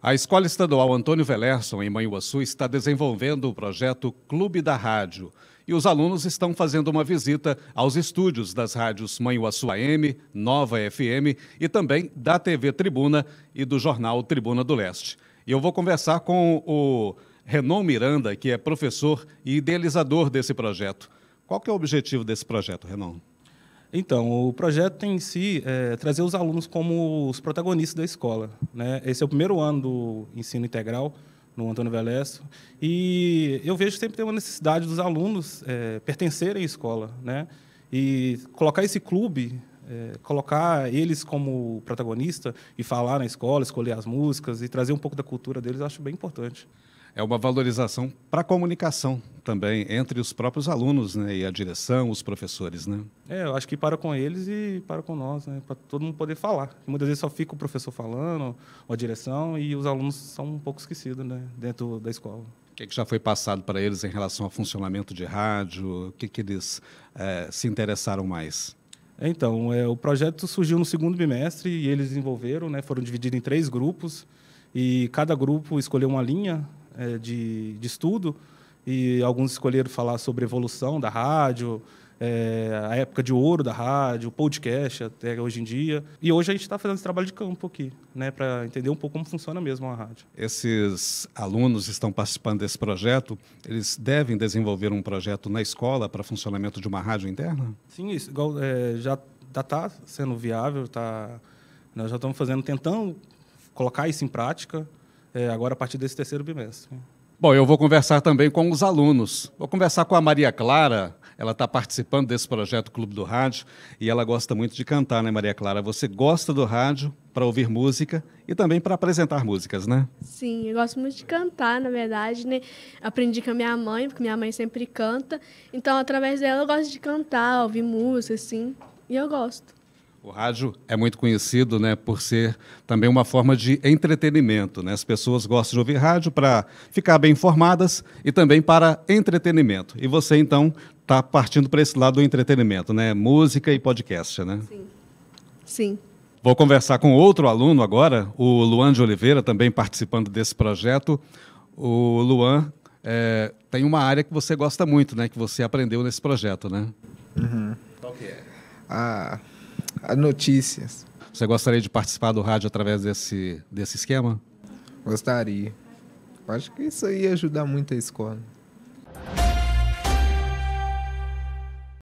A Escola Estadual Antônio Velerson, em Manhuaçu, está desenvolvendo o projeto Clube da Rádio. E os alunos estão fazendo uma visita aos estúdios das rádios Manhuaçu AM, Nova FM e também da TV Tribuna e do jornal Tribuna do Leste. E eu vou conversar com o Renan Miranda, que é professor e idealizador desse projeto. Qual que é o objetivo desse projeto, Renan? Então, o projeto em si é trazer os alunos como os protagonistas da escola. Né? Esse é o primeiro ano do ensino integral no Antônio Velesto e eu vejo sempre tem uma necessidade dos alunos é, pertencerem à escola, né? E colocar esse clube, é, colocar eles como protagonista e falar na escola, escolher as músicas e trazer um pouco da cultura deles, acho bem importante. É uma valorização para a comunicação também entre os próprios alunos né, e a direção, os professores, né? É, eu acho que para com eles e para com nós, né? Para todo mundo poder falar. Muitas vezes só fica o professor falando, ou a direção, e os alunos são um pouco esquecidos né, dentro da escola. O que, é que já foi passado para eles em relação ao funcionamento de rádio? O que, é que eles é, se interessaram mais? Então, é, o projeto surgiu no segundo bimestre e eles envolveram, né, foram divididos em três grupos, e cada grupo escolheu uma linha eh, de, de estudo, e alguns escolheram falar sobre a evolução da rádio, é, a época de ouro da rádio, podcast até hoje em dia. E hoje a gente está fazendo esse trabalho de campo aqui, né, para entender um pouco como funciona mesmo a rádio. Esses alunos estão participando desse projeto, eles devem desenvolver um projeto na escola para funcionamento de uma rádio interna? Sim, isso, igual, é, já está tá sendo viável, tá, nós já estamos fazendo, tentando colocar isso em prática, é, agora a partir desse terceiro bimestre. Bom, eu vou conversar também com os alunos. Vou conversar com a Maria Clara. Ela está participando desse projeto Clube do Rádio e ela gosta muito de cantar, né, Maria Clara? Você gosta do rádio para ouvir música e também para apresentar músicas, né? Sim, eu gosto muito de cantar, na verdade, né? Aprendi com a minha mãe, porque minha mãe sempre canta. Então, através dela, eu gosto de cantar, ouvir música, assim. E eu gosto. O rádio é muito conhecido né, por ser também uma forma de entretenimento. Né? As pessoas gostam de ouvir rádio para ficar bem informadas e também para entretenimento. E você, então, está partindo para esse lado do entretenimento, né? música e podcast, né? Sim. Sim. Vou conversar com outro aluno agora, o Luan de Oliveira, também participando desse projeto. O Luan é, tem uma área que você gosta muito, né? Que você aprendeu nesse projeto, né? Uhum. Qual que é? Ah as notícias. Você gostaria de participar do rádio através desse, desse esquema? Gostaria. Acho que isso ia ajudar muito a escola.